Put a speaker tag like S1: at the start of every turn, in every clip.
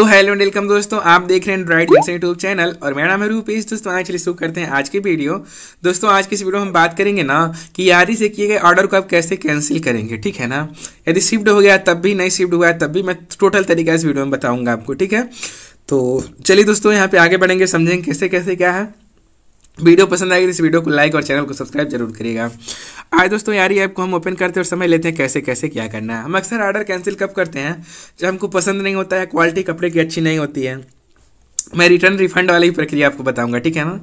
S1: तो hello and welcome दोस्तों आप देख रहे हैं एंड्रॉइड यूट्यूब चैनल और मेरा नाम है रूपेश दोस्तों आज चलिए शुरू करते हैं आज की वीडियो दोस्तों आज की इस वीडियो में हम बात करेंगे ना कि यारी से किए गए ऑर्डर को आप कैसे कैंसिल करेंगे ठीक है ना यदि शिफ्ट हो गया तब भी नहीं शिफ्ट हुआ तब भी मैं टोटल तरीका इस वीडियो में बताऊंगा आपको ठीक है तो चलिए दोस्तों यहाँ पे आगे बढ़ेंगे समझेंगे कैसे कैसे क्या है वीडियो पसंद आएगी तो इस वीडियो को लाइक और चैनल को सब्सक्राइब जरूर करिएगा आज दोस्तों यार ये ऐप को हम ओपन करते हैं और समय लेते हैं कैसे कैसे क्या करना है हम अक्सर ऑर्डर कैंसिल कब करते हैं जब हमको पसंद नहीं होता है क्वालिटी कपड़े की अच्छी नहीं होती है मैं रिटर्न रिफंड वाली प्रक्रिया आपको बताऊँगा ठीक है ना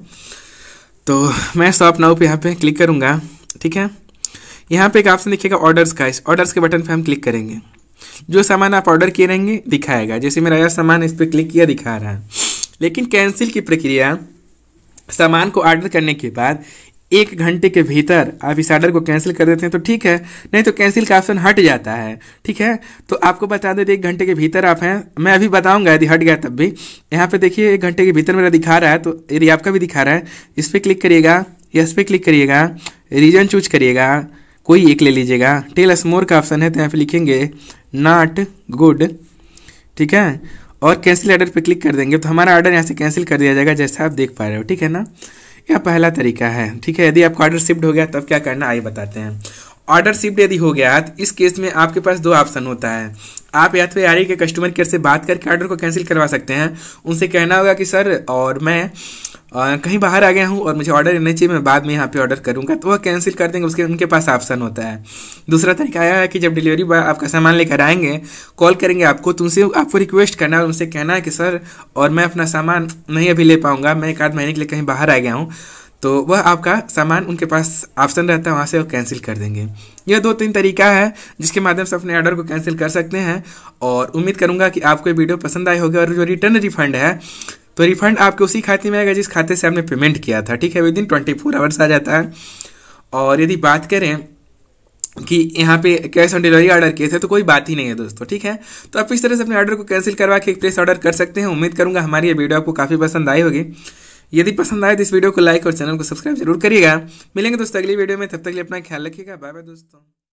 S1: तो मैं शॉप नाउ पर यहाँ पे क्लिक करूँगा ठीक है यहाँ पर एक ऑप्शन दिखेगा ऑर्डर्स का इस ऑर्डर्स के बटन पर हम क्लिक करेंगे जो सामान आप ऑर्डर किए रहेंगे दिखाएगा जैसे मेरा यह सामान इस पर क्लिक किया दिखा रहा है लेकिन कैंसिल की प्रक्रिया सामान को ऑर्डर करने के बाद एक घंटे के भीतर आप इस ऑर्डर को कैंसिल कर देते हैं तो ठीक है नहीं तो कैंसिल का ऑप्शन हट जाता है ठीक है तो आपको बता दें एक घंटे के भीतर आप हैं मैं अभी बताऊंगा यदि हट गया तब भी यहाँ पे देखिए एक घंटे के भीतर मेरा दिखा रहा है तो यदि आपका भी दिखा रहा है इस पर क्लिक करिएगा यस पे क्लिक करिएगा रीजन चूज करिएगा कोई एक ले लीजिएगा टेल स्मोर का ऑप्शन है तो यहाँ पर लिखेंगे नॉट गुड ठीक है और कैंसिल ऑर्डर पे क्लिक कर देंगे तो हमारा ऑर्डर यहाँ से कैंसिल कर दिया जाएगा जैसा आप देख पा रहे हो ठीक है ना यह पहला तरीका है ठीक है यदि आपका ऑर्डर शिफ्ट हो गया तब क्या करना आइए बताते हैं ऑर्डर शिफ्ट यदि हो गया है तो इस केस में आपके पास दो ऑप्शन होता है आप या तो एआरई के कस्टमर केयर से बात करके ऑर्डर को कैंसिल करवा सकते हैं उनसे कहना होगा कि सर और मैं आ, कहीं बाहर आ गया हूँ और मुझे ऑर्डर लेना चाहिए मैं बाद में यहाँ पे ऑर्डर करूँगा तो वह कैंसिल कर देंगे उसके उनके पास ऑप्शन होता है दूसरा तरीका यह है कि जब डिलीवरी बॉय आपका सामान लेकर आएंगे कॉल करेंगे आपको तो उनसे आपको रिक्वेस्ट करना है उनसे कहना है कि सर और मैं अपना सामान नहीं अभी ले पाऊँगा मैं एक आध महीने के लिए कहीं बाहर आ गया हूँ तो वह आपका सामान उनके पास ऑप्शन रहता है वहाँ से वो कैंसिल कर देंगे यह दो तीन तरीका है जिसके माध्यम से अपने ऑर्डर को कैंसिल कर सकते हैं और उम्मीद करूँगा कि आपको ये वीडियो पसंद आई होगी और जो रिटर्न रिफंड है तो रिफंड आपके उसी खाते में आएगा जिस खाते से आपने पेमेंट किया था ठीक है within twenty four hours आ जाता है और यदि बात करें कि यहाँ पे कैश ऑन डिलीवरी ऑर्डर किए थे तो कोई बात ही नहीं है दोस्तों ठीक है तो आप इस तरह से अपने ऑर्डर को कैंसिल करवा के एक प्लेस ऑर्डर कर सकते हैं उम्मीद करूँगा हमारी ये वीडियो आपको काफ़ी पसंद आई होगी यदि पसंद आए तो इस वीडियो को लाइक और चैनल को सब्सक्राइब जरूर करिएगा मिलेंगे दोस्तों अगली वीडियो में तब तक लिए अपना ख्याल रखिएगा बाय बाय दोस्तों